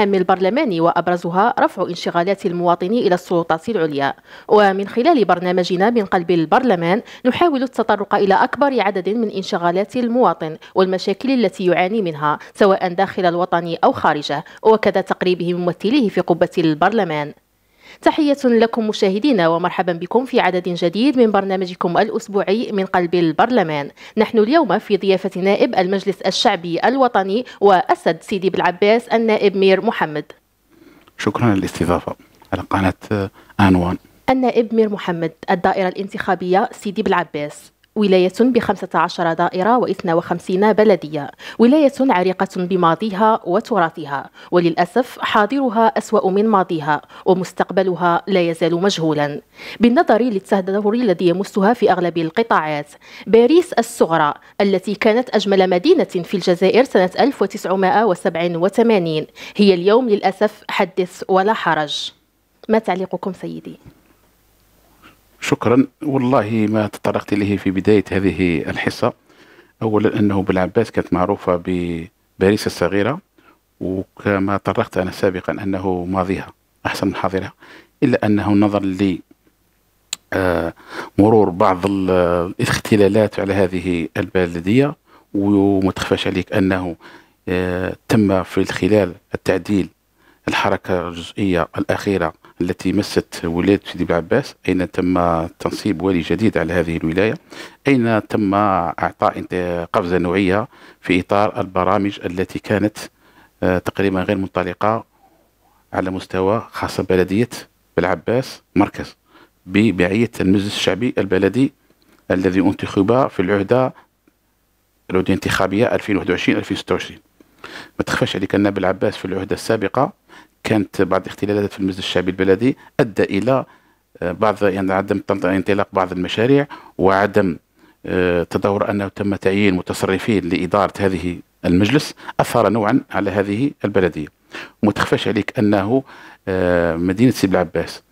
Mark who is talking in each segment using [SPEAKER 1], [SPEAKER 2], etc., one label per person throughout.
[SPEAKER 1] المهام البرلماني وأبرزها رفع انشغالات المواطنين إلى السلطات العليا ومن خلال برنامجنا من قلب البرلمان نحاول التطرق إلى أكبر عدد من انشغالات المواطن والمشاكل التي يعاني منها سواء داخل الوطن أو خارجه وكذا تقريبه ممثليه في قبة البرلمان تحية لكم مشاهدينا ومرحبا بكم في عدد جديد من برنامجكم الأسبوعي من قلب البرلمان نحن اليوم في ضيافة نائب المجلس الشعبي الوطني وأسد سيدي بالعباس النائب مير محمد
[SPEAKER 2] شكرا للاستضافة على قناة آنوان
[SPEAKER 1] النائب مير محمد الدائرة الانتخابية سيدي بالعباس ولاية ب 15 دائرة و52 بلدية ولاية عريقة بماضيها وتراثها وللأسف حاضرها أسوأ من ماضيها ومستقبلها لا يزال مجهولا بالنظر للتدهور الذي يمسها في أغلب القطاعات باريس الصغرى التي كانت أجمل مدينة في الجزائر سنة 1987 هي اليوم للأسف حدث ولا حرج ما تعليقكم سيدي؟
[SPEAKER 2] شكرا والله ما تطرقت اليه في بدايه هذه الحصه اولا انه بالعباس كانت معروفه بباريس الصغيره وكما طرقت انا سابقا انه ماضيها احسن من حاضرها الا انه نظر ل آه، مرور بعض الاختلالات على هذه البلديه وما تخفاش عليك انه آه، تم في خلال التعديل الحركه الجزئيه الاخيره التي مست ولاية سيدي بن أين تم تنصيب والي جديد على هذه الولاية أين تم إعطاء قفزة نوعية في إطار البرامج التي كانت آه، تقريبا غير منطلقة على مستوى خاصة بلدية بالعباس مركز ببعية المجلس الشعبي البلدي الذي انتخب في العهدة العهدة الانتخابية 2021-2026 ما تخفاش عليك أن بالعباس في العهدة السابقة كانت بعض الاختلالات في المجلس الشعبي البلدي ادى الى آه، بعض يعني عدم انطلاق بعض المشاريع وعدم آه، تدور انه تم تعيين متصرفين لاداره هذه المجلس اثر نوعا على هذه البلديه وما تخفاش عليك انه آه، مدينه سيدي العباس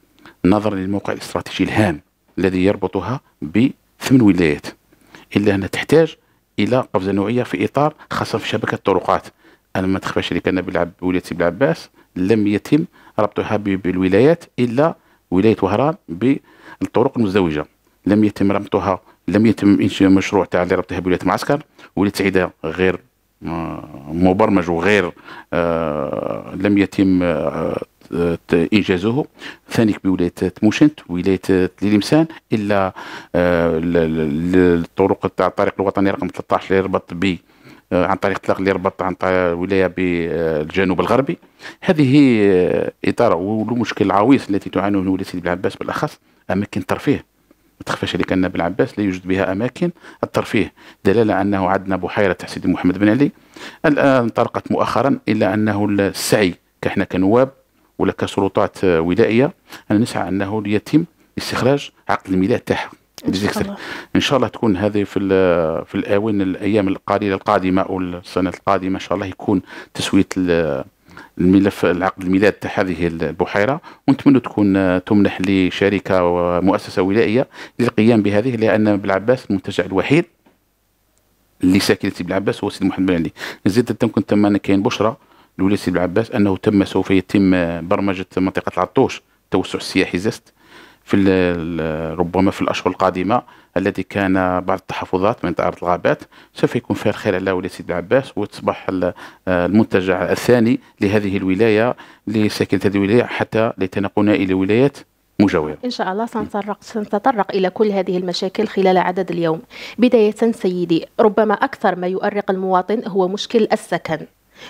[SPEAKER 2] نظرا للموقع الاستراتيجي الهام الذي يربطها بثمان ولايات الا انها تحتاج الى قفزه نوعيه في اطار خاصه في شبكه الطرقات انا ما تخفاش عليك ان ولايه سيدي العباس لم يتم ربطها بالولايات إلا ولاية وهران بالطرق المزدوجة لم يتم ربطها لم يتم انشاء مشروع تاع اللي ربطها بولايه معسكر ولايه سعيده غير آه، مبرمج وغير آه، لم يتم آه، انجازه ثانيك بولايه تموشنت ولايه تليمسان الا الطرق تاع الطريق الوطني رقم 13 اللي يربط ب آه، عن طريق طلاق اللي ربط عن طريق الولايه بالجنوب الغربي هذه آه، اطار والمشكل العويص التي تعاني من ولايه سيدي بن بالاخص اماكن ترفيه ما تخفاش عليك ان بن عباس لا يوجد بها اماكن الترفيه دلاله انه عندنا بحيره تاع سيدي محمد بن علي الان طرقت مؤخرا الا انه السعي كاحنا كنواب ولا كسلطات آه، ولائيه ان نسعى انه يتم استخراج عقد الميلاد تاعها بذكر الله. ان شاء الله تكون هذه في في الاونه الايام القليله القادمه او السنه القادمه ان شاء الله يكون تسويه الملف العقد الميلاد تاع هذه البحيره ونتمنى تكون تمنح لشركه ومؤسسه ولائيه للقيام بهذه لان بالعباس المنتجع الوحيد اللي ساكن سي بالعباس هو سيدي محمد بن علي زيد تم تم كاين بشرى لولايه سيدي بالعباس انه تم سوف يتم برمجه منطقه العطوش التوسع السياحي زست في ربما في الأشهر القادمة التي كان بعض التحفظات من دائرة الغابات سوف يكون فيها الخير على ولاية سيدي العباس وتصبح المنتجع الثاني لهذه الولاية لساكنة هذه الولاية حتى لتنقلنا إلى ولايات مجاورة
[SPEAKER 1] إن شاء الله سنتطرق, سنتطرق إلى كل هذه المشاكل خلال عدد اليوم بداية سيدي ربما أكثر ما يؤرق المواطن هو مشكل السكن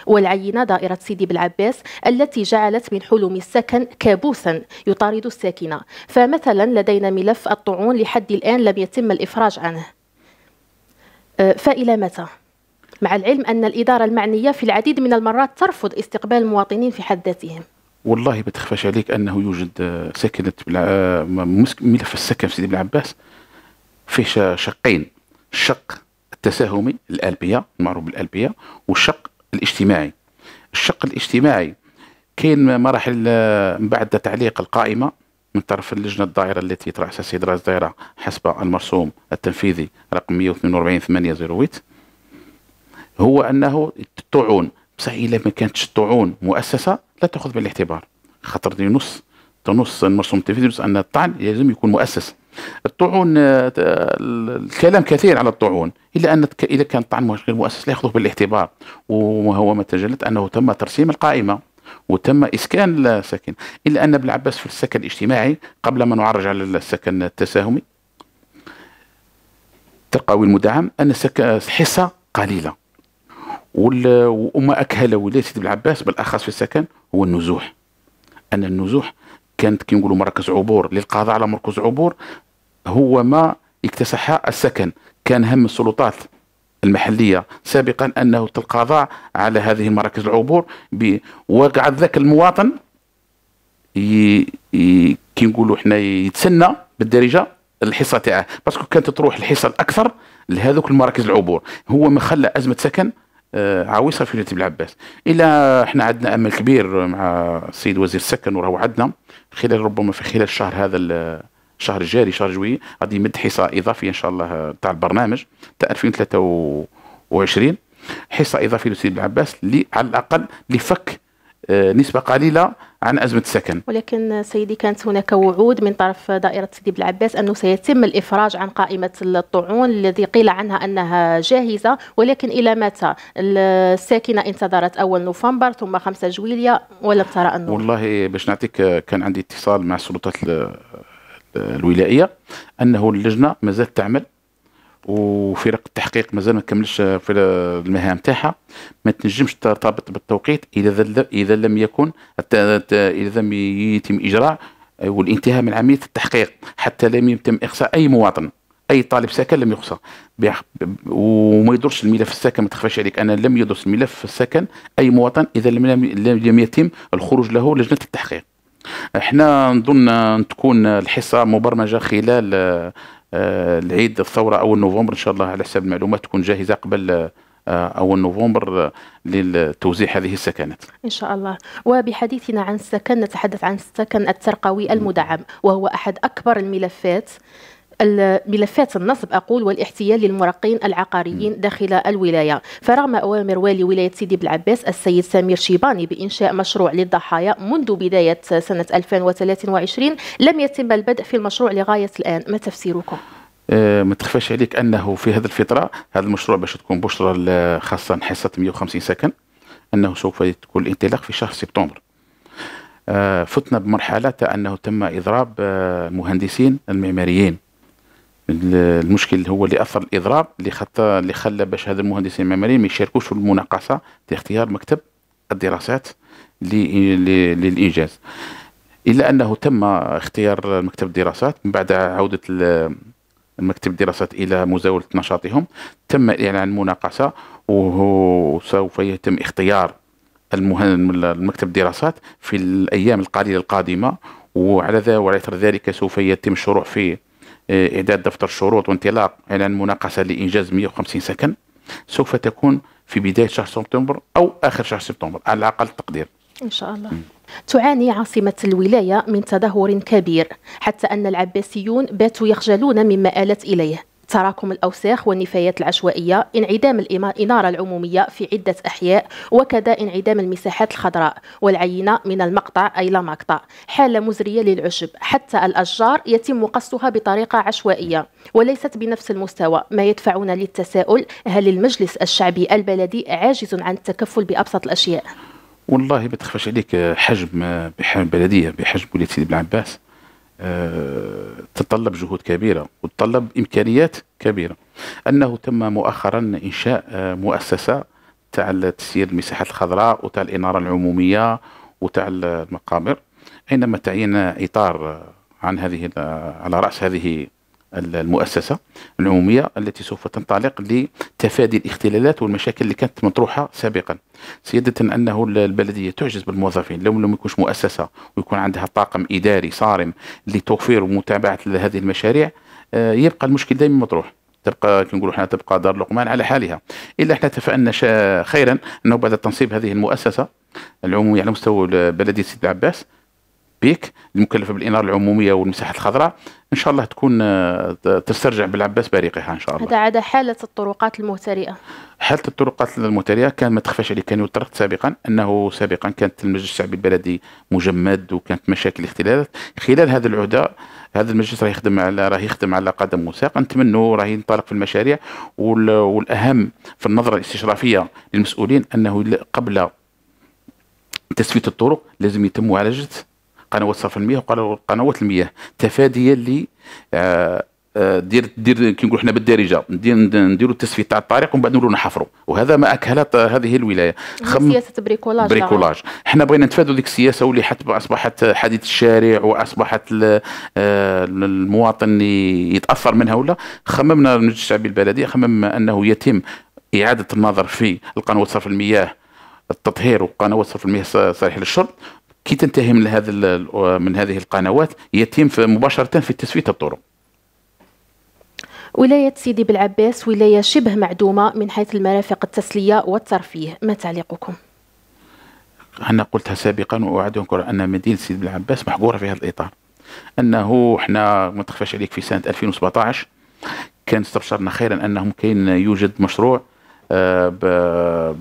[SPEAKER 1] والعينة دائرة سيدي بالعباس التي جعلت من حلم السكن كابوسا يطارد الساكنة فمثلا لدينا ملف الطعون لحد الآن لم يتم الإفراج عنه أه، فإلى متى؟ مع العلم أن الإدارة المعنية في العديد من المرات ترفض استقبال المواطنين في حد ذاتهم
[SPEAKER 2] والله تخفاش عليك أنه يوجد سكنة ملف السكن في سيدي بالعباس فيه شقين الشق التساهمي الألبية المعروف بالألبية والشق الاجتماعي الشق الاجتماعي كاين مراحل آه، من بعد تعليق القائمه من طرف اللجنه الدائره التي ترأسها السيد رئيس الدائره حسب المرسوم التنفيذي رقم 148 808 هو انه الطعون بصح الا ما كانتش الطعون مؤسسه لا تاخذ بالاعتبار خاطر ينص تنص المرسوم التنفيذي ان الطعن لازم يكون مؤسس الطاعون آه، الكلام كثير على الطاعون الا ان اذا كان الطعن غير مؤسس لا ياخذه بالاعتبار وهو ما تجلت انه تم ترسيم القائمه وتم اسكان السكن الا ان ابن عباس في السكن الاجتماعي قبل ما نعرج على السكن التساهمي التقوي المدعم ان حصه قليله وما اكهل ولايه سيدي بن عباس بالاخص في السكن هو النزوح ان النزوح كانت كي نقولوا مراكز عبور للقضاء على مركز عبور هو ما اكتسح السكن كان هم السلطات المحلية سابقا أنه تلقى على هذه المراكز العبور وقعد ذاك المواطن ي... ي... كي نقولوا حنا يتسنى بالدارجة الحصة تاعه باسكو كانت تروح الحصة الأكثر لهذوك المراكز العبور هو ما خلى أزمة سكن آه، عويصه في ولايه العباس الا احنا عندنا امل كبير مع السيد وزير السكن وراهو عندنا خلال ربما في خلال الشهر هذا الشهر الجاري شهر جوي غادي يمد حصة إضافية إن شاء الله تاع البرنامج تاع 2023 حصة إضافية لسيد العباس اللي على الأقل لفك آه، نسبة قليلة عن أزمة السكن
[SPEAKER 1] ولكن سيدي كانت هناك وعود من طرف دائرة سيدي بلعباس أنه سيتم الإفراج عن قائمة الطعون الذي قيل عنها أنها جاهزة ولكن إلى متى الساكنة انتظرت أول نوفمبر ثم 5 جويلية ولم ترى أنه
[SPEAKER 2] والله باش نعطيك كان عندي اتصال مع السلطات الولائيه انه اللجنه مازالت تعمل وفرق التحقيق مازال ما كملش في المهام تاعها ما تنجمش ترتبط بالتوقيت اذا اذا لم يكن اذا لم يتم اجراء والانتهاء من عمليه التحقيق حتى لم يتم اقصاء اي مواطن اي طالب سكن لم يقصى وما يدرش الملف السكن ما تخفاش عليك انا لم يدرس الملف السكن اي مواطن اذا لم يتم الخروج له لجنه التحقيق احنا نظن ان تكون الحصه مبرمجه خلال آه، العيد الثوره اول نوفمبر ان شاء الله على حسب المعلومات تكون جاهزه قبل آه، أول نوفمبر آه، لتوزيع هذه السكنات
[SPEAKER 1] إن شاء الله وبحديثنا عن السكن نتحدث عن السكن الترقوي المدعم وهو أحد أكبر الملفات ملفات النصب اقول والاحتيال للمرقين العقاريين داخل الولايه فرغم اوامر والي ولايه سيدي بلعباس السيد سمير شيباني بانشاء مشروع للضحايا منذ بدايه سنه 2023 لم يتم البدء في المشروع لغايه الان ما تفسيركم
[SPEAKER 2] آه، ما تخفاش عليك انه في هذه الفتره هذا المشروع باش تكون بشرى خاصه حصه 150 سكن انه سوف تكون الانطلاق في شهر سبتمبر آه، فتنا بمرحله انه تم اضراب آه، المهندسين المعماريين المشكل هو اللي اثر الاضراب اللي خطا اللي خلى باش هذا المهندسين المعماريين ما يشاركوش في المناقصه في اختيار مكتب الدراسات للانجاز الا انه تم اختيار مكتب الدراسات من بعد عوده المكتب الدراسات الى مزاوله نشاطهم تم اعلان مناقصه وسوف يتم اختيار المكتب الدراسات في الايام القليله القادمه وعلى ذا وعلى اثر ذلك سوف يتم الشروع في آه، إعداد دفتر الشروط وانطلاق إعلان المناقصة لإنجاز 150 سكن سوف تكون في بداية شهر سبتمبر أو آخر شهر سبتمبر على أقل تقدير
[SPEAKER 1] إن شاء الله م. تعاني عاصمة الولاية من تدهور كبير حتى أن العباسيون باتوا يخجلون مما آلت إليه تراكم الأوساخ والنفايات العشوائية انعدام الإنارة العمومية في عدة أحياء وكذا انعدام المساحات الخضراء والعينة من المقطع أي لا مقطع حالة مزرية للعشب حتى الأشجار يتم قصها بطريقة عشوائية وليست بنفس المستوى ما يدفعنا للتساؤل هل المجلس الشعبي البلدي عاجز عن التكفل بأبسط الأشياء؟
[SPEAKER 2] والله ما تخفاش عليك آه، حجم آه، بحجم بلديه بحجم ولايه سيدي بن عباس آه، تطلب جهود كبيرة وتطلب إمكانيات كبيرة أنه تم مؤخرا إنشاء آه، مؤسسة تاع تسيير المساحات الخضراء وتاع الإنارة العمومية وتاع المقابر حينما تعين إطار آه، عن هذه على رأس هذه المؤسسة العمومية التي سوف تنطلق لتفادي الاختلالات والمشاكل اللي كانت مطروحة سابقا سيادة أنه البلدية تعجز بالموظفين لو لم يكونش مؤسسة ويكون عندها طاقم إداري صارم لتوفير ومتابعة هذه المشاريع آه، يبقى المشكل دائما مطروح تبقى كنقولوا حنا تبقى دار لقمان على حالها الا احنا تفانا خيرا انه بعد تنصيب هذه المؤسسه العموميه على مستوى بلديه سيد عباس بيك المكلفه بالاناره العموميه والمساحه الخضراء ان شاء الله تكون آه، تسترجع بالعباس بريقها ان شاء الله
[SPEAKER 1] هذا عدا حاله الطرقات المهترئه
[SPEAKER 2] حاله الطرقات المهترئه كان ما تخفاش عليك كان يطرق سابقا انه سابقا كانت المجلس الشعبي البلدي مجمد وكانت مشاكل اختلالات خلال هذه العهده هذا المجلس راه يخدم على راه يخدم على قدم وساق نتمنوا راه ينطلق في المشاريع والاهم في النظره الاستشرافيه للمسؤولين انه قبل تسفيت الطرق لازم يتم معالجه قنوات صرف المياه وقنوات المياه تفاديا ل آه، آه، دير دير كي نقولوا حنا بالدارجه نديروا نديروا التصفيه تاع الطريق ومن بعد نولوا نحفروا وهذا ما اكلت هذه الولايه خم سياسه
[SPEAKER 1] بريكولاج بريكولاج
[SPEAKER 2] حنا بغينا نتفادوا ديك السياسه واللي حتى اصبحت حديث الشارع واصبحت آه، المواطن يتاثر منها ولا خممنا المجلس الشعبي البلدي خمم انه يتم اعاده النظر في القنوات صرف المياه التطهير وقنوات صرف المياه صالحه للشرب كي تنتهي من هذا من هذه القنوات يتم مباشره في تسويه الطرق
[SPEAKER 1] ولاية سيدي بالعباس ولاية شبه معدومة من حيث المرافق التسلية والترفيه ما تعليقكم؟
[SPEAKER 2] أنا قلتها سابقا وأعد أنكر أن مدينة سيدي بالعباس محقورة في هذا الإطار أنه إحنا ما تخفاش عليك في سنة 2017 كان استبشرنا خيرا أنهم كاين يوجد مشروع آه،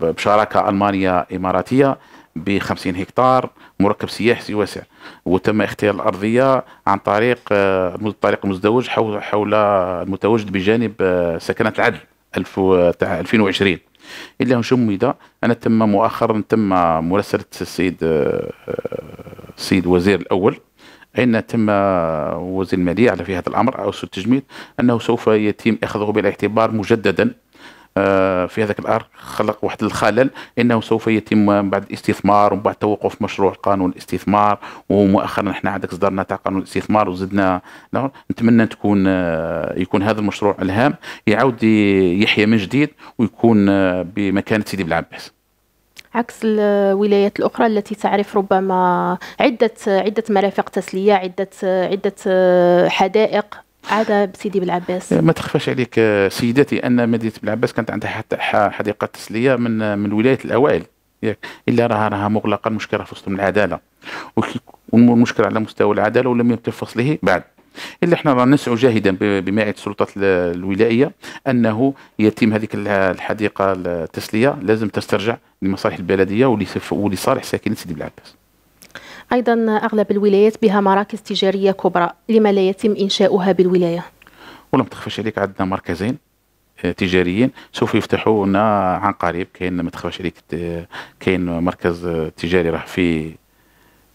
[SPEAKER 2] بشراكة ألمانية إماراتية ب 50 هكتار مركب سياحي واسع وتم اختيار الارضيه عن طريق آه، الطريق المزدوج حول المتواجد بجانب آه، سكنه العدل 2020 الا شمد انا تم مؤخرا تم مراسله السيد السيد آه، وزير الاول أين تم وزير المالية على في هذا الأمر أو التجميد أنه سوف يتم أخذه بالاعتبار مجددا آه، في هذاك الارك خلق واحد الخلل انه سوف يتم من بعد الاستثمار ومن بعد توقف مشروع قانون الاستثمار ومؤخرا احنا عندك اصدرنا تاع قانون الاستثمار وزدنا نعم، نتمنى تكون آه، يكون هذا المشروع الهام يعاود يحيى من جديد ويكون آه، بمكانه سيدي بلعباس
[SPEAKER 1] عكس الولايات الاخرى التي تعرف ربما عده عده مرافق تسليه عده عده حدائق عاد سيدي بالعباس ما
[SPEAKER 2] تخفاش عليك سيدتي ان مدينه بالعباس كانت عندها حتى حديقه تسليه من من ولايه الاوائل ياك الا راها راها مغلقه المشكله في وسط من العداله والمشكله على مستوى العداله ولم يتم فصله بعد الا احنا راه نسعى جاهدا بمعيه السلطات الولائيه انه يتم هذيك الحديقه التسليه لازم تسترجع لمصالح البلديه ولصالح ساكنين سيدي بالعباس
[SPEAKER 1] أيضا أغلب الولايات بها مراكز تجارية كبرى لما لا يتم إنشاؤها بالولاية
[SPEAKER 2] ولم تخفش عليك عندنا مركزين آه، تجاريين سوف لنا عن قريب كاين ما تخفش عليك آه، كاين مركز تجاري راح في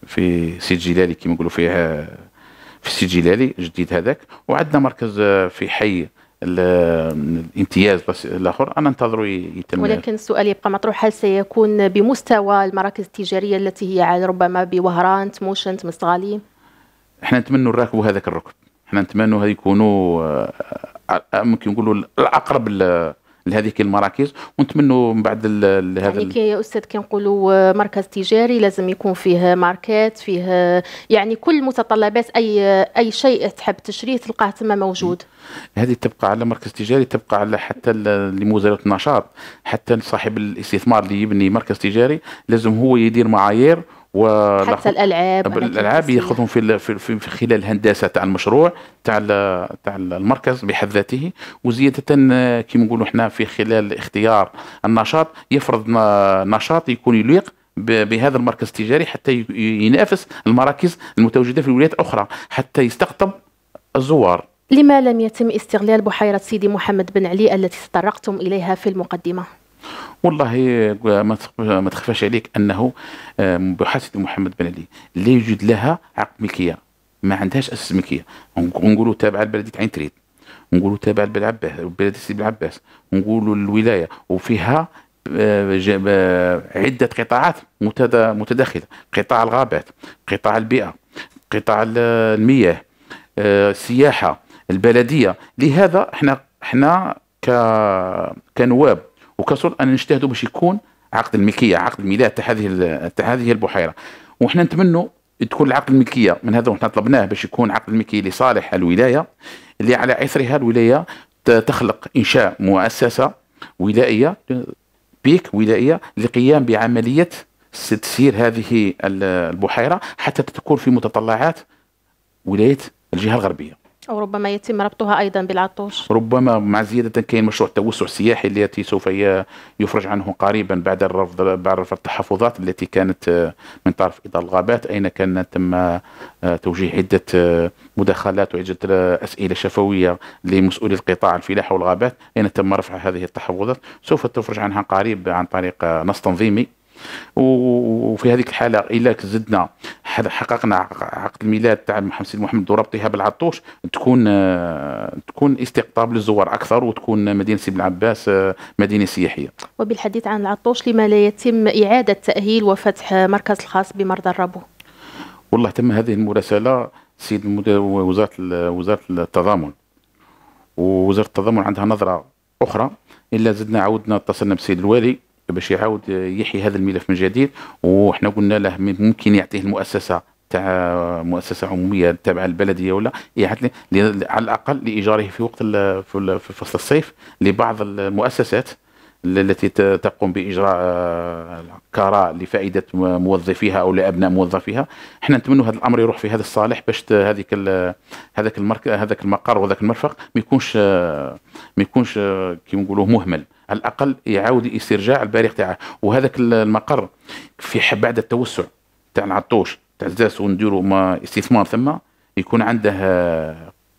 [SPEAKER 2] في سيد جلالي كما نقولوا فيها في سيد جلالي جديد هذاك وعندنا مركز آه، في حي الامتياز الاخر انا انتظر يتم ولكن
[SPEAKER 1] السؤال يبقى مطروح هل سيكون بمستوى المراكز التجاريه التي هي ربما بوهران تموشن تمسغالي
[SPEAKER 2] احنا نتمنوا نراكبوا هذاك الركب احنا نتمنوا يكونوا آه، آه، ممكن نقولوا الاقرب لهذيك المراكز ونتمنوا من بعد هذا يعني كي
[SPEAKER 1] يا استاذ كنقولوا آه، مركز تجاري لازم يكون فيه ماركات فيه آه، يعني كل متطلبات اي آه، اي شيء تحب تشريه تلقاه تما موجود
[SPEAKER 2] هذه تبقى على مركز تجاري تبقى على حتى لمزاوله النشاط حتى صاحب الاستثمار اللي يبني مركز تجاري لازم هو يدير معايير حتى الالعاب الالعاب ياخذهم في, في في خلال الهندسه تاع المشروع تاع تاع المركز بحد ذاته وزياده كيما نقولوا احنا في خلال اختيار النشاط يفرض نشاط يكون يليق بهذا المركز التجاري حتى ينافس المراكز المتواجده في ولايات اخرى حتى يستقطب الزوار
[SPEAKER 1] لما لم يتم استغلال بحيره سيدي محمد بن علي التي تطرقتم اليها في المقدمه
[SPEAKER 2] والله ما تخفاش عليك انه آه، بحسب محمد بن علي لا يوجد لها عقد ملكيه ما عندهاش اساس ملكيه نقولوا تابعه لبلديه عين تريد نقولوا تابعه لبالعباس بلديه سيدي العباس نقولوا الولايه وفيها آه، آه، عدة قطاعات متداخلة قطاع الغابات قطاع البيئة قطاع المياه السياحة البلدية لهذا احنا احنا كنواب وكسر ان نجتهدوا باش يكون عقد الملكيه عقد الميلاد تاع هذه تاع هذه البحيره وحنا نتمنوا تكون العقد الملكيه من هذا وحنا طلبناه باش يكون عقد الملكي لصالح الولايه اللي على اثرها الولايه تخلق انشاء مؤسسه ولائيه بيك ولائيه للقيام بعمليه تسيير هذه البحيره حتى تكون في متطلعات ولايه الجهه الغربيه
[SPEAKER 1] أو ربما يتم ربطها أيضا بالعطوش
[SPEAKER 2] ربما مع زيادة كاين مشروع التوسع السياحي التي سوف يفرج عنه قريبا بعد الرفض بعد رفض التحفظات التي كانت آه، من طرف إدارة الغابات أين كان تم آه، توجيه عدة آه، مداخلات وعدة أسئلة شفوية لمسؤولي القطاع الفلاحة والغابات أين تم رفع هذه التحفظات سوف تفرج عنها قريب عن طريق نص تنظيمي وفي هذه الحالة إلا زدنا حققنا عقد الميلاد تاع محمد سيد محمد وربطها بالعطوش تكون آه، تكون استقطاب للزوار اكثر وتكون مدينه سيدي العباس آه، مدينه سياحيه.
[SPEAKER 1] وبالحديث عن العطوش لما لا يتم اعاده تاهيل وفتح مركز خاص بمرضى الربو؟
[SPEAKER 2] والله تم هذه المراسله سيد وزاره وزاره التضامن ووزاره التضامن عندها نظره اخرى الا زدنا عودنا اتصلنا بسيد الوالي باش يعاود يحيي هذا الملف من جديد وحنا قلنا له ممكن يعطيه المؤسسه تاع مؤسسه عموميه تابعه للبلديه ولا يعطي على الاقل لايجاره في وقت في فصل الصيف لبعض المؤسسات التي تقوم باجراء آه، كراء لفائده موظفيها او لابناء موظفيها احنا نتمنوا هذا الامر يروح في هذا الصالح باش هذيك هذاك المرك هذاك المقر وذاك المرفق ما يكونش آه، ما يكونش آه، كيما نقولوا مهمل على الاقل يعاود استرجاع البريق تاعه وهذاك المقر في بعد التوسع تاع العطوش تاع الزاس ونديروا استثمار ثم يكون عنده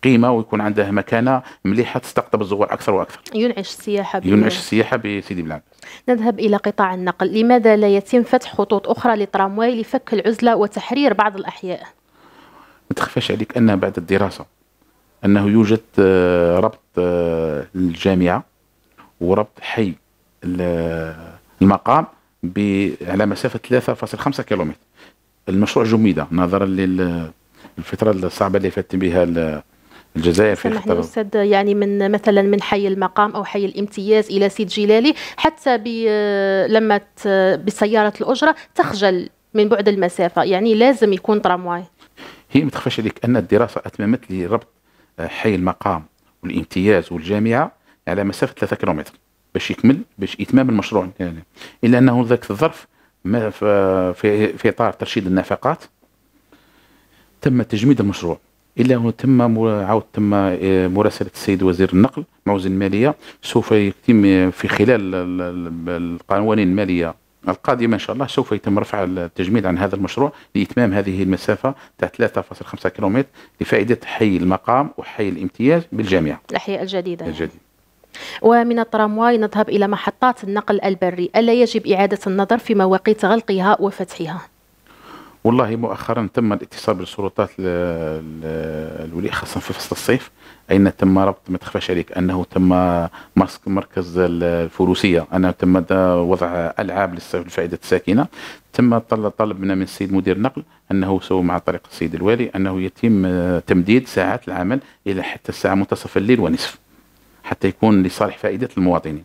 [SPEAKER 2] قيمه ويكون عندها مكانه مليحه تستقطب الزوار اكثر واكثر.
[SPEAKER 1] ينعش السياحه بي... ينعش
[SPEAKER 2] السياحه بسيدي بلعب.
[SPEAKER 1] نذهب الى قطاع النقل، لماذا لا يتم فتح خطوط اخرى للترامواي لفك العزله وتحرير بعض الاحياء؟
[SPEAKER 2] ما تخفاش عليك ان بعد الدراسه انه يوجد آه، ربط الجامعه آه، وربط حي المقام على مسافه 3.5 كيلومتر. المشروع جميده نظرا للفتره الصعبه اللي فات بها الجزائر
[SPEAKER 1] في سمحني استاذ يعني من مثلا من حي المقام او حي الامتياز الى سيد جلالي حتى لما بسياره الاجره تخجل من بعد المسافه يعني لازم يكون ترامواي
[SPEAKER 2] هي ما تخفاش عليك ان الدراسه اتممت لي ربط آه، حي المقام والامتياز والجامعه على مسافه 3 كيلومتر باش يكمل باش اتمام المشروع يعني. الا انه ذاك الظرف ما في, في اطار ترشيد النفقات تم تجميد المشروع الا انه تم عاود تم آه، مراسله السيد وزير النقل وزير الماليه سوف يتم في خلال القوانين الماليه القادمه ان شاء الله سوف يتم رفع التجميد عن هذا المشروع لاتمام هذه المسافه تاع 3.5 كيلومتر لفائده حي المقام وحي الامتياز بالجامعه.
[SPEAKER 1] الاحياء الجديده. الجديده. ومن الترامواي نذهب إلى محطات النقل البري ألا يجب إعادة النظر في مواقيت غلقها وفتحها
[SPEAKER 2] والله مؤخرا تم الاتصال بالسلطات الولي خاصه في فصل الصيف اين تم ربط ما تخفاش عليك انه تم مركز الفروسيه انا تم وضع العاب للفائده الساكنه تم طلب منا من السيد مدير النقل انه سو مع طريق السيد الوالي انه يتم تمديد ساعات العمل الى حتى الساعه منتصف الليل ونصف حتى يكون لصالح فائده المواطنين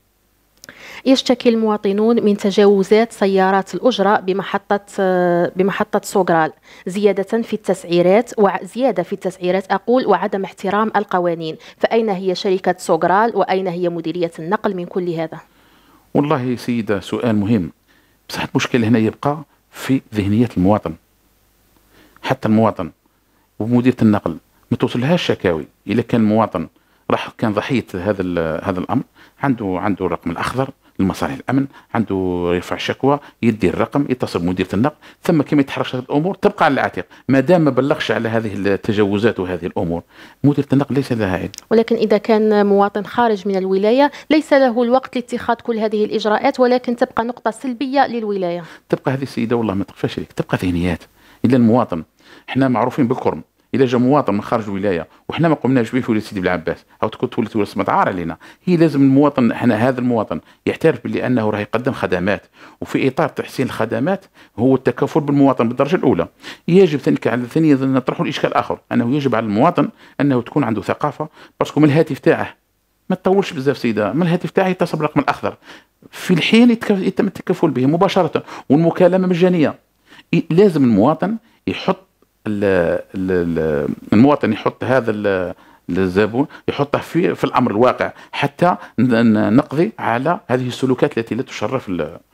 [SPEAKER 1] يشتكي المواطنون من تجاوزات سيارات الأجرة بمحطة آه، بمحطة سوغرال زيادة في التسعيرات وزيادة في التسعيرات أقول وعدم احترام القوانين فأين هي شركة سوغرال وأين هي مديرية النقل من كل هذا؟
[SPEAKER 2] والله سيدة سؤال مهم بصح المشكل هنا يبقى في ذهنية المواطن حتى المواطن ومديرة النقل ما توصلهاش شكاوي إذا كان المواطن راح كان ضحية هذا هذا الأمر عنده عنده الرقم الاخضر لمصالح الامن عنده يرفع شكوى يدي الرقم يتصل بمديرة النقل ثم كما يتحرش الامور تبقى على العاتق ما دام ما بلغش على هذه التجاوزات وهذه الامور مديرة النقل ليس لها عين
[SPEAKER 1] ولكن اذا كان مواطن خارج من الولايه ليس له الوقت لاتخاذ كل هذه الاجراءات ولكن تبقى نقطه سلبيه للولايه
[SPEAKER 2] تبقى هذه السيده والله ما تقفاش تبقى ذهنيات الا المواطن احنا معروفين بالكرم الا جا مواطن من خارج الولايه وحنا ما قمناش به في ولايه سيدي بلعباس او تكون تولي تولي ولا متعار علينا هي لازم المواطن احنا هذا المواطن يعترف باللي انه راه يقدم خدمات وفي اطار تحسين الخدمات هو التكافل بالمواطن بالدرجه الاولى يجب ثانيك على ثانيا نطرحوا الاشكال الاخر انه يجب على المواطن انه تكون عنده ثقافه باسكو من الهاتف تاعه ما تطولش بزاف سيده من الهاتف تاعه يتصل بالرقم الاخضر في الحين يتم التكفل به مباشره والمكالمه مجانيه لازم المواطن يحط المواطن يحط هذا الزبون يحطه في في الامر الواقع حتى نقضي على هذه السلوكات التي لا تشرف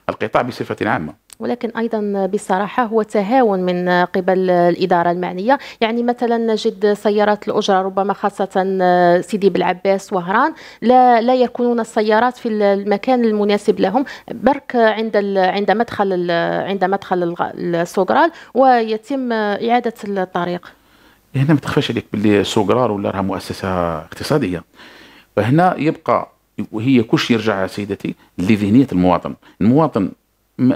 [SPEAKER 2] القطاع بصفه عامه
[SPEAKER 1] ولكن ايضا بصراحه هو تهاون من قبل الاداره المعنيه يعني مثلا نجد سيارات الاجره ربما خاصه سيدي بالعباس وهران لا لا يكونون السيارات في المكان المناسب لهم برك عند عند مدخل عند مدخل السوغرال ويتم اعاده الطريق
[SPEAKER 2] هنا ما تخفاش عليك باللي سوغرال ولا راها مؤسسه اقتصاديه وهنا يبقى وهي كلش يرجع سيدتي لذهنيه المواطن المواطن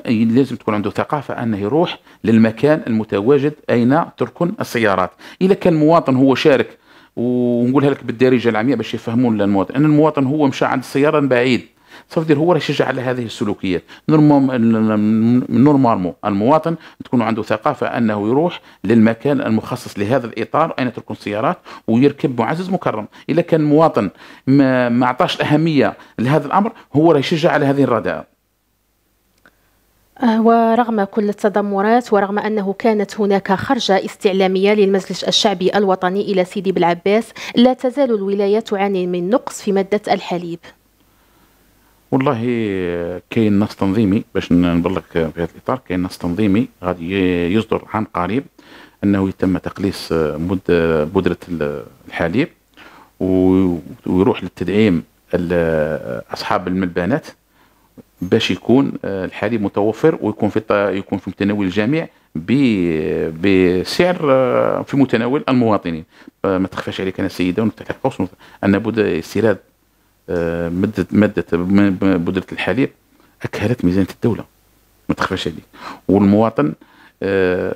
[SPEAKER 2] لازم تكون عنده ثقافة أنه يروح للمكان المتواجد أين تركن السيارات إذا كان مواطن هو شارك ونقولها لك بالدارجة العامية باش يفهمون للمواطن أن المواطن هو مشى عند السيارة بعيد صافي دير هو راه يشجع على هذه السلوكيات نورمالمون المواطن تكون عنده ثقافه انه يروح للمكان المخصص لهذا الاطار اين تركن السيارات ويركب معزز مكرم اذا كان المواطن ما, ما عطاش اهميه لهذا الامر هو راه يشجع على هذه الرداءه
[SPEAKER 1] آه، ورغم كل التذمرات ورغم أنه كانت هناك خرجة استعلامية للمجلس الشعبي الوطني إلى سيدي بالعباس لا تزال الولاية تعاني من نقص في مادة الحليب
[SPEAKER 2] والله كاين نص تنظيمي باش نقول لك في هذا الاطار كاين نص تنظيمي غادي يصدر عن قريب انه يتم تقليص بودره الحليب ويروح للتدعيم اصحاب الملبانات باش يكون آه، الحليب متوفر ويكون في يكون في متناول الجميع بسعر آه، في متناول المواطنين آه، ما تخفاش عليك انا سيده ونفتح قوس ان بد استيراد ماده ماده بودره الحليب اكهلت ميزانيه الدوله ما تخفاش عليك والمواطن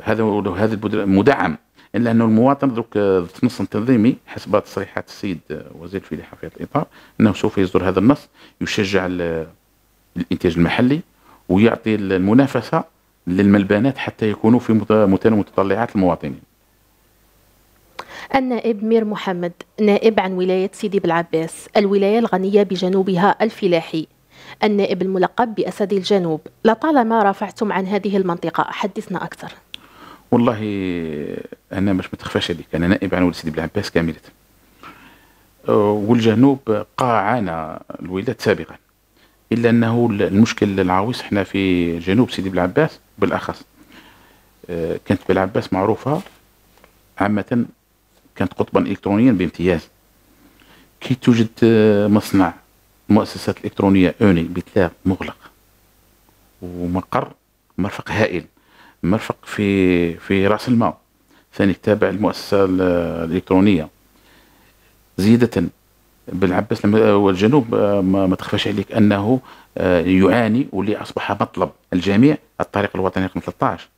[SPEAKER 2] هذا هذا مدعم الا انه المواطن دروك النص التنظيمي حسب تصريحات السيد وزير الفلاحه في الاطار انه سوف يصدر هذا النص يشجع للانتاج المحلي ويعطي المنافسه للملبانات حتى يكونوا في متناول متطلعات المواطنين
[SPEAKER 1] النائب مير محمد نائب عن ولاية سيدي بلعباس الولاية الغنية بجنوبها الفلاحي النائب الملقب بأسد الجنوب لطالما رافعتم عن هذه المنطقة حدثنا أكثر
[SPEAKER 2] والله أنا مش متخفاش عليك أنا نائب عن ولاية سيدي بلعباس كاملة أه، والجنوب قاعنا الولايات سابقا الا انه المشكل العويص احنا في جنوب سيدي بلعباس بالاخص آه، كانت بلعباس معروفه عامه كانت قطبا الكترونيا بامتياز كي توجد آه، مصنع مؤسسات الالكترونيه اوني بيتلاق مغلق ومقر مرفق هائل مرفق في في راس الماء ثاني تابع المؤسسه الالكترونيه زياده بن عباس لما والجنوب آه، ما تخفاش عليك انه آه، يعاني واللي اصبح مطلب الجميع الطريق الوطني رقم 13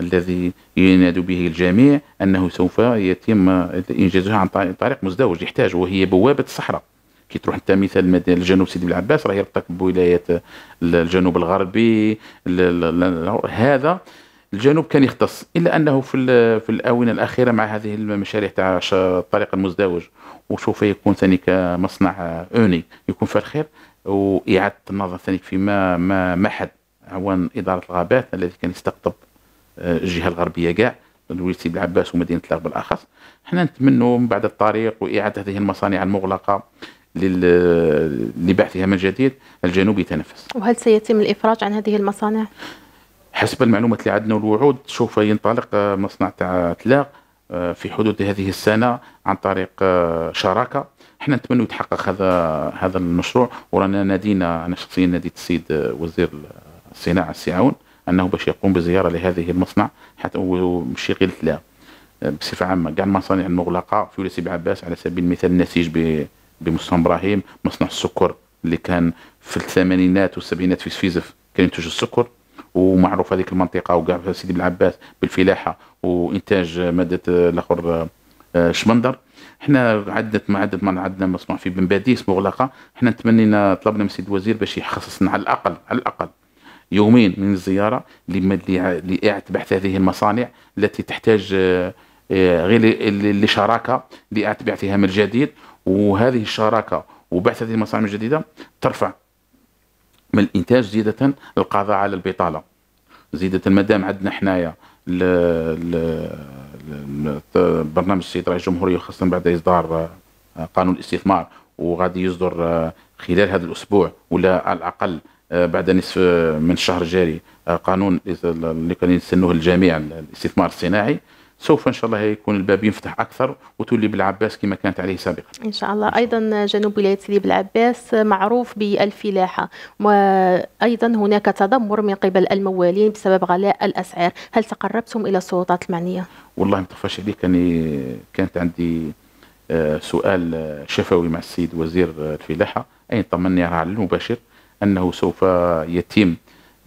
[SPEAKER 2] الذي يناد به الجميع انه سوف يتم انجازها عن طريق مزدوج يحتاج وهي بوابه الصحراء كي تروح انت مثال الجنوب سيدي عباس راه يربطك بولايات الجنوب الغربي هذا الجنوب كان يختص الا انه في في الاونه الاخيره مع هذه المشاريع تاع الطريق المزدوج وسوف يكون ثاني كمصنع اوني يكون في الخير واعاده النظر ثاني فيما ما ما حد عوان اداره الغابات الذي كان يستقطب آه، الجهه الغربيه كاع ولايه العباس ومدينه الغرب بالاخص حنا نتمنوا من بعد الطريق واعاده هذه المصانع المغلقه لبعثها من جديد الجنوب يتنفس
[SPEAKER 1] وهل سيتم الافراج عن هذه المصانع؟
[SPEAKER 2] حسب المعلومات اللي عندنا والوعود سوف ينطلق آه، مصنع تاع تلاق آه، في حدود هذه السنه عن طريق آه، شراكه احنا نتمنى يتحقق هذا هذا المشروع ورانا نادينا انا شخصيا ناديت السيد وزير الصناعه السي عون انه باش يقوم بزياره لهذه المصنع حتى ومشي غير تلاق بصفه عامه كاع المصانع المغلقه في ولايه سي عباس على سبيل المثال النسيج بمصنع ابراهيم مصنع السكر اللي كان في الثمانينات والسبعينات في سفيزف كان ينتج السكر ومعروف هذيك المنطقه وكاع سيدي العباس بالفلاحه وانتاج ماده الاخر آه، شمندر احنا عدت ما عدت ما عندنا مصنوع في بنباديس مغلقه احنا تمنينا طلبنا من السيد الوزير باش يخصص على الاقل على الاقل يومين من الزياره لاعاده بحث هذه المصانع التي تحتاج آه، آه، غير لشراكه لاعاده بعثها من جديد وهذه الشراكه وبعث هذه المصانع الجديده ترفع من الانتاج زياده القضاء على البطاله زياده المدام عندنا حنايا برنامج السيد رئيس الجمهوريه خاصه بعد اصدار آه، قانون الاستثمار وغادي يصدر آه، خلال هذا الاسبوع ولا على الاقل آه، بعد نصف من الشهر الجاري قانون اللي كان يستنوه الجميع الاستثمار الصناعي سوف ان شاء الله يكون الباب ينفتح اكثر وتولي بالعباس كما كانت عليه سابقا
[SPEAKER 1] ان شاء الله ايضا جنوب ولايه سيدي بالعباس معروف بالفلاحه وايضا هناك تذمر من قبل الموالين بسبب غلاء الاسعار هل تقربتم الى السلطات المعنيه
[SPEAKER 2] والله ما تخفاش عليك اني كانت عندي آه، سؤال آه، شفوي مع السيد وزير الفلاحه آه، اين طمني على المباشر انه سوف يتم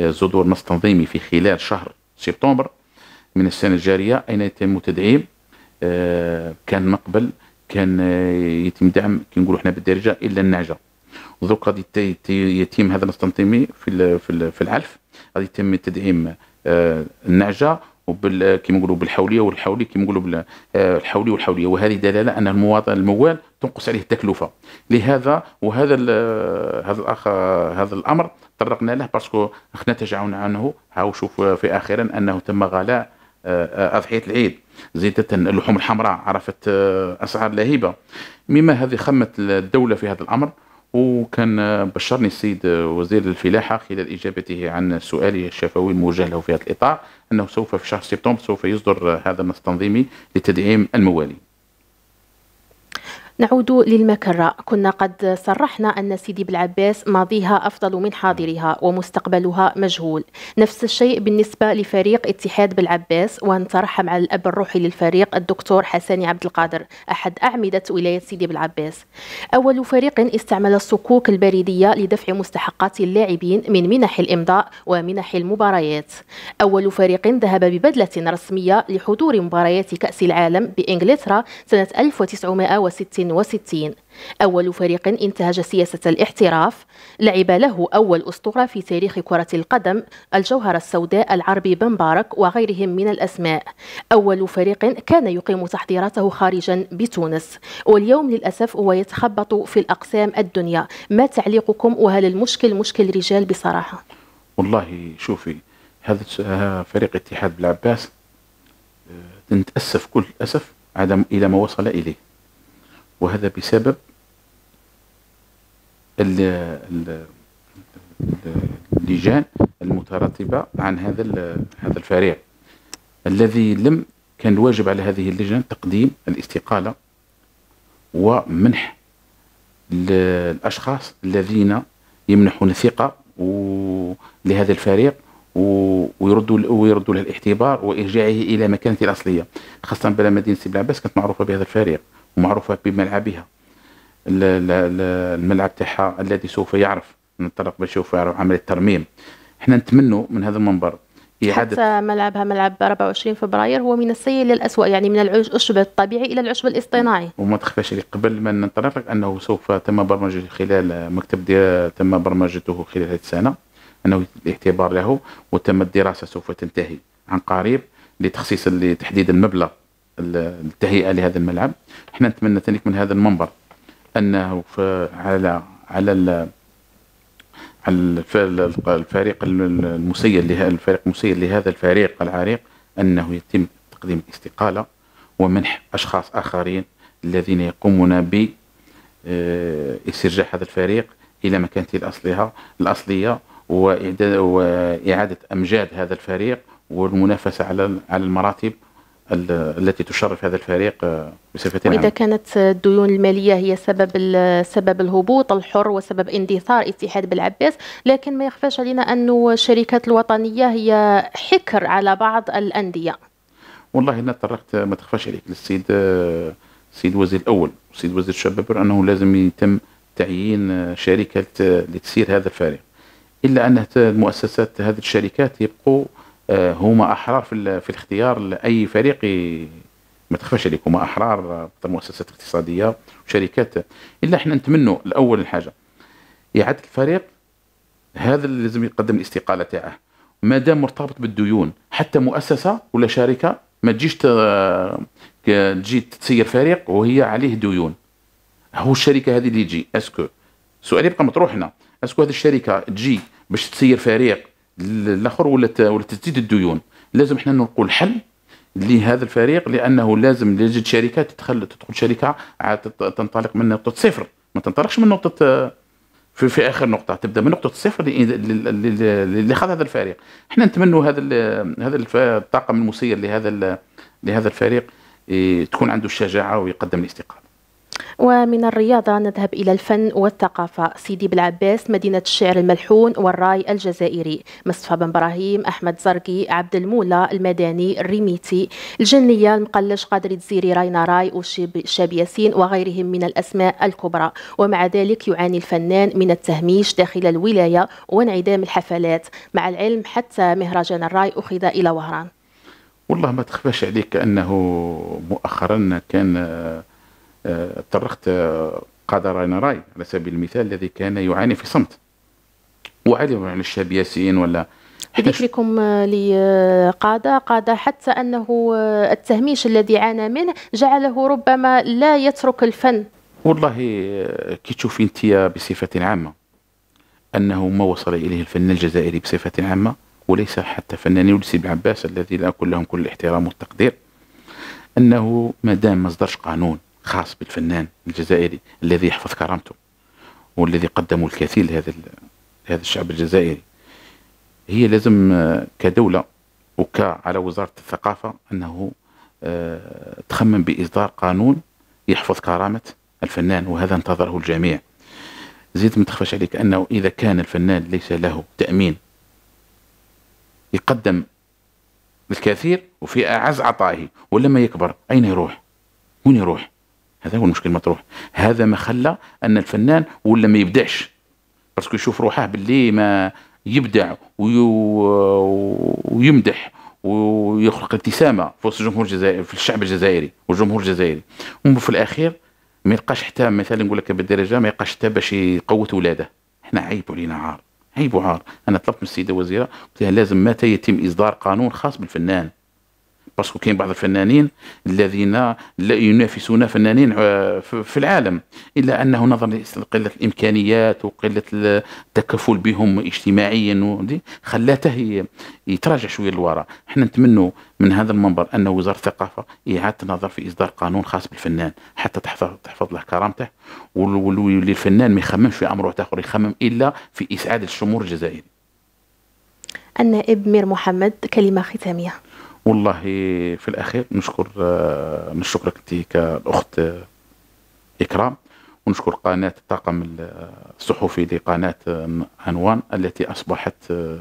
[SPEAKER 2] صدور نص تنظيمي في خلال شهر سبتمبر من السنة الجارية أين يتم تدعيم آه، كان مقبل كان آه، يتم دعم كي نقولوا حنا بالدارجة إلا النعجة دوك غادي يتم هذا التنظيمي في في العلف غادي يتم تدعيم آه، النعجة وبال كيما نقولوا بالحوليه والحولي كيما نقولوا الحولي والحوليه وهذه دلاله ان المواطن الموال تنقص عليه التكلفه لهذا وهذا هذا الاخ هذا الامر تطرقنا له باسكو خنا تجاوزنا عنه هاو شوف في اخيرا انه تم غلاء آه، آه، اضحيه العيد زيادة اللحوم الحمراء عرفت آه، اسعار لهيبه مما هذه خمت الدوله في هذا الامر وكان بشرني السيد وزير الفلاحة خلال إجابته عن سؤالي الشفوي الموجه له في هذا الإطار أنه سوف في شهر سبتمبر سوف يصدر هذا النص التنظيمي لتدعيم الموالي
[SPEAKER 1] نعود للمكرة كنا قد صرحنا أن سيدي بلعباس ماضيها أفضل من حاضرها ومستقبلها مجهول نفس الشيء بالنسبة لفريق اتحاد بلعباس ونترحم على الأب الروحي للفريق الدكتور حساني عبد القادر أحد أعمدة ولاية سيدي بلعباس أول فريق استعمل الصكوك البريدية لدفع مستحقات اللاعبين من منح الإمضاء ومنح المباريات أول فريق ذهب ببدلة رسمية لحضور مباريات كأس العالم بإنجلترا سنة 1960 1960 أول فريق انتهج سياسة الاحتراف لعب له أول أسطورة في تاريخ كرة القدم الجوهرة السوداء العربي بن وغيرهم من الأسماء أول فريق كان يقيم تحضيراته خارجا بتونس واليوم للأسف هو يتخبط في الأقسام الدنيا ما تعليقكم وهل المشكل مشكل رجال بصراحة؟
[SPEAKER 2] والله شوفي هذا فريق اتحاد بالعباس آه، نتأسف كل الأسف عدم إلى ما وصل إليه وهذا بسبب اللجان المترتبة عن هذا هذا الفريق الذي لم كان الواجب على هذه اللجنة تقديم الاستقالة ومنح الأشخاص الذين يمنحون ثقة لهذا الفريق ويردوا ويردوا له الاحتبار وارجاعه الى مكانته الاصليه خاصه بلا مدينه بن عباس كانت معروفه بهذا الفريق ومعروفة بملعبها الملعب تاعها الذي سوف يعرف نطلق باش سوف يعرف عملية الترميم احنا نتمنوا من هذا المنبر حتى
[SPEAKER 1] ملعبها ملعب 24 فبراير هو من السيء للأسوأ يعني من العشب الطبيعي إلى العشب الاصطناعي
[SPEAKER 2] وما تخفاش لي قبل ما ننطلق أنه سوف تم برمجة خلال مكتب تم برمجته خلال هذه السنة أنه الاعتبار له وتم الدراسة سوف تنتهي عن قريب لتخصيص لتحديد المبلغ التهيئه لهذا الملعب احنا نتمنى ذلك من هذا المنبر انه على على على الفريق المسير لهذا الفريق المسير لهذا الفريق العريق انه يتم تقديم استقاله ومنح اشخاص اخرين الذين يقومون ب آه، استرجاع هذا الفريق الى مكانته الاصليه الاصليه واعاده امجاد هذا الفريق والمنافسه على على المراتب التي تشرف هذا الفريق آه، بصفة عامة. وإذا يعني.
[SPEAKER 1] كانت الديون المالية هي سبب سبب الهبوط الحر وسبب اندثار اتحاد بالعباس لكن ما يخفاش علينا أن الشركات الوطنية هي حكر على بعض الأندية
[SPEAKER 2] والله أنا طرقت ما تخفاش عليك للسيد السيد آه، وزير الأول السيد وزير الشباب أنه لازم يتم تعيين آه، شركة لتسير هذا الفريق إلا أن المؤسسات هذه الشركات يبقوا آه، هما احرار في, في الاختيار لاي فريق ما تخفاش عليك هما احرار مؤسسات اقتصاديه وشركات الا احنا نتمنوا الاول حاجه اعاده الفريق هذا اللي لازم يقدم الاستقاله تاعه ما دام مرتبط بالديون حتى مؤسسه ولا شركه ما تجيش تجي تسير فريق وهي عليه ديون هو الشركه هذه اللي تجي اسكو السؤال يبقى مطروح هنا اسكو هذه الشركه تجي باش تسير فريق الاخر ولا ولا تسديد الديون لازم احنا نلقوا الحل لهذا الفريق لانه لازم نجد شركه تدخل تدخل شركه تنطلق من نقطه صفر ما تنطلقش من نقطه في, في اخر نقطه تبدا من نقطه الصفر اللي خذ هذا الفريق احنا نتمنوا هذا هذا الطاقم المسير لهذا لهذا الفريق إيه، تكون عنده الشجاعه ويقدم الاستقاله
[SPEAKER 1] ومن الرياضة نذهب إلى الفن والثقافة سيدي بلعباس مدينة الشعر الملحون والراي الجزائري مصطفى بن إبراهيم أحمد زرقي عبد المولى المداني الريميتي الجنية المقلش قادر تزيري راينا راي وشاب ياسين وغيرهم من الأسماء الكبرى ومع ذلك يعاني الفنان من التهميش داخل الولاية وانعدام الحفلات مع العلم حتى مهرجان الراي أخذ إلى وهران
[SPEAKER 2] والله ما تخفاش عليك أنه مؤخرا كان طرقت قدر راي على سبيل المثال الذي كان يعاني في صمت وعلي يعني الشاب ياسين ولا
[SPEAKER 1] لكم لقادة قادة حتى أنه التهميش الذي عانى منه جعله ربما لا يترك الفن
[SPEAKER 2] والله كي تشوفي انت بصفة عامة أنه ما وصل إليه الفن الجزائري بصفة عامة وليس حتى فنان ولسي بن عباس الذي لا أقول لهم كل الاحترام والتقدير أنه ما دام ما صدرش قانون خاص بالفنان الجزائري الذي يحفظ كرامته والذي قدموا الكثير لهذا لهذا الشعب الجزائري هي لازم آه، كدولة وك على وزارة الثقافة أنه آه، تخمم بإصدار قانون يحفظ كرامة الفنان وهذا انتظره الجميع زيد ما تخفاش عليك أنه إذا كان الفنان ليس له تأمين يقدم الكثير وفي أعز عطائه ولما يكبر أين يروح؟ وين يروح؟ هذا هو المشكل المطروح هذا ما خلى ان الفنان ولا ما يبدعش باسكو يشوف روحه باللي ما يبدع ويمدح ويخلق ابتسامه في وسط الجمهور الجزائري في الشعب الجزائري والجمهور الجزائري وفي الاخير ما يلقاش حتى مثلا نقول لك بالدرجه ما يلقاش حتى باش يقوت ولاده احنا عيب علينا عار عيب وعار انا طلبت من السيده وزيره قلت لها لازم متى يتم اصدار قانون خاص بالفنان باسكو كاين بعض الفنانين الذين لا ينافسون فنانين آه، في العالم الا انه نظرا لقله الامكانيات وقله التكفل بهم اجتماعيا خلاته يتراجع شويه للوراء احنا نتمنوا من هذا المنبر ان وزاره الثقافه اعاده النظر في اصدار قانون خاص بالفنان حتى تحفظ تحفظ له كرامته والفنان ما يخممش في امر اخر يخمم الا في اسعاد الشمور الجزائري
[SPEAKER 1] النائب مير محمد كلمه ختاميه
[SPEAKER 2] والله في الاخير نشكر آه، نشكرك انت كاخت اكرام ونشكر قناه الطاقم الصحفي لقناه عنوان التي اصبحت آه،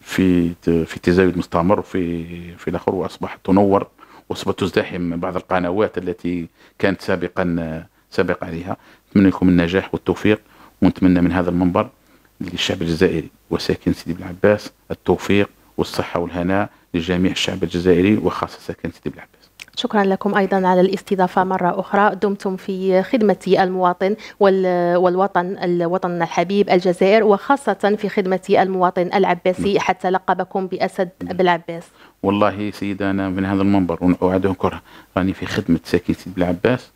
[SPEAKER 2] في في تزايد مستمر في في الاخر واصبحت تنور واصبحت تزدحم بعض القنوات التي كانت سابقا آه، سابق عليها نتمنى لكم النجاح والتوفيق ونتمنى من هذا المنبر للشعب الجزائري وساكن سيدي بن عباس التوفيق والصحه والهناء لجميع الشعب الجزائري وخاصه ساكن سيدي بلعباس
[SPEAKER 1] شكرا لكم ايضا على الاستضافه مره اخرى دمتم في خدمه المواطن والوطن الوطن الحبيب الجزائر وخاصه في خدمه المواطن العباسي نعم. حتى لقبكم باسد نعم. بالعباس
[SPEAKER 2] والله سيدة أنا من هذا المنبر وأعدهم كره راني في خدمة ساكن سيدي العباس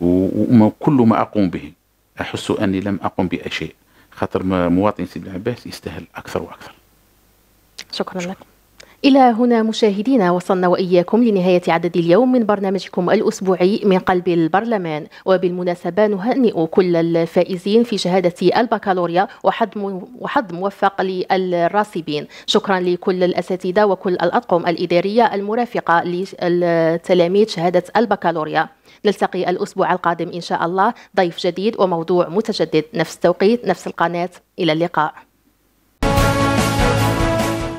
[SPEAKER 2] وكل ما أقوم به أحس أني لم أقم بأي شيء خاطر مواطن سيدي العباس يستاهل أكثر وأكثر
[SPEAKER 1] شكرا لك إلى هنا مشاهدينا وصلنا وإياكم لنهاية عدد اليوم من برنامجكم الأسبوعي من قلب البرلمان وبالمناسبة نهنئ كل الفائزين في شهادة البكالوريا وحظ وحظ موفق للراسبين شكرا لكل الأساتذة وكل الأطقم الإدارية المرافقة لتلاميذ شهادة البكالوريا نلتقي الأسبوع القادم إن شاء الله ضيف جديد وموضوع متجدد نفس التوقيت نفس القناة إلى اللقاء